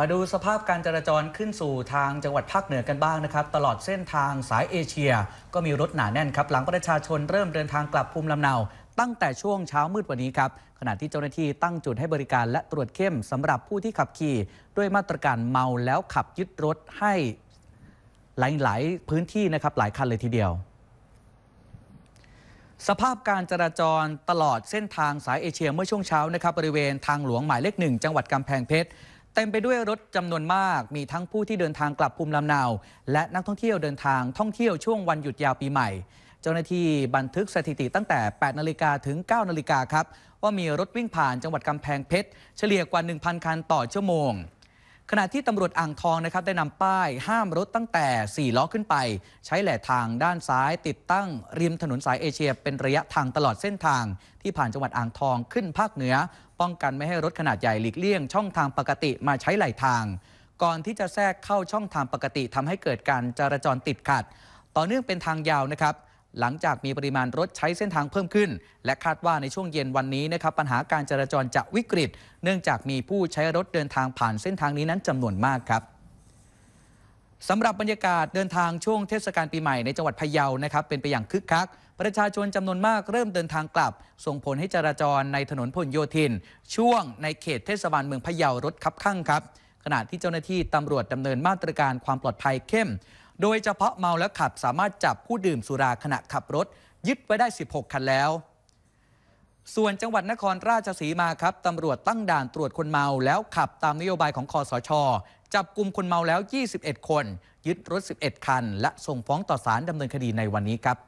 มาดูสภาพการจราจรขึ้นสู่ทางจังหวัดภาคเหนือกันบ้างนะครับ ตลอดเส้นทางสายเอเชีย ก็มีรถหนาแน่นครับ หลังประชาชนเริ่มเดินทางกลับภูมิลำเนา ตั้งแต่ช่วงเช้ามืดวันนี้ครับ ขณะที่เจ้าหน้าที่ตั้งจุดให้บริการและตรวจเข้มสำหรับผู้ที่ขับขี่ ด้วยมาตรการเมาแล้วขับยึดรถให้หลายๆพื้นที่นะครับหลายคันเลยทีเดียว สภาพการจราจรตลอดเส้นทางสายเอเชีย เมื่อช่วงเช้านะครับบริเวณทางหลวงหมายเลขหนึ่งจังหวัดกำแพงเพชรเต็มไปด้วยรถจำนวนมาก มีทั้งผู้ที่เดินทางกลับภูมิลำเนา และนักท่องเที่ยวเดินทางท่องเที่ยวช่วงวันหยุดยาวปีใหม่ เจ้าหน้าที่บันทึกสถิติตั้งแต่ 8นาฬิกาถึง9นาฬิกาครับ ว่ามีรถวิ่งผ่านจังหวัดกำแพงเพชรเฉลี่ยกว่า 1,000 คันต่อชั่วโมงขณะที่ตำรวจอ่างทองนะครับ ได้นำป้ายห้ามรถตั้งแต่4ล้อขึ้นไป ใช้แหล่ทางด้านซ้าย ติดตั้ง ริมถนนสายเอเชียเป็นระยะทางตลอดเส้นทาง ที่ผ่านจังหวัดอ่างทองขึ้นภาคเหนือ ป้องกันไม่ให้รถขนาดใหญ่หลีกเลี่ยงช่องทางปกติมาใช้ไหลทาง ก่อนที่จะแทรกเข้าช่องทางปกติทำให้เกิดการจราจรติดขัด ต่อเนื่องเป็นทางยาวนะครับหลังจากมีปริมาณรถใช้เส้นทางเพิ่มขึ้น และคาดว่าในช่วงเย็นวันนี้นะครับปัญหาการจราจรจะวิกฤต เนื่องจากมีผู้ใช้รถเดินทางผ่านเส้นทางนี้นั้นจำนวนมากครับสำหรับบรรยากาศเดินทางช่วงเทศกาลปีใหม่ในจังหวัดพะเยานะครับเป็นไปอย่างคึกคักประชาชนจำนวนมากเริ่มเดินทางกลับส่งผลให้จราจรในถนนพหลโยธิน ช่วงในเขตเทศบาลเมืองพะเยารถคับข้างครับขณะที่เจ้าหน้าที่ตำรวจดำเนินมาตรการความปลอดภัยเข้มโดยเฉพาะเมาและขับสามารถจับผู้ดื่มสุราขณะขับรถ ยึดไว้ได้ 16 คันแล้ว ส่วนจังหวัดนครราชสีมาครับ ตำรวจตั้งด่านตรวจคนเมาแล้วขับตามนโยบายของคอสช จับกลุ่มคนเมาแล้ว 21 คน ยึดรถ 11 คันและส่งฟ้องต่อศาลดำเนินคดีในวันนี้ครับ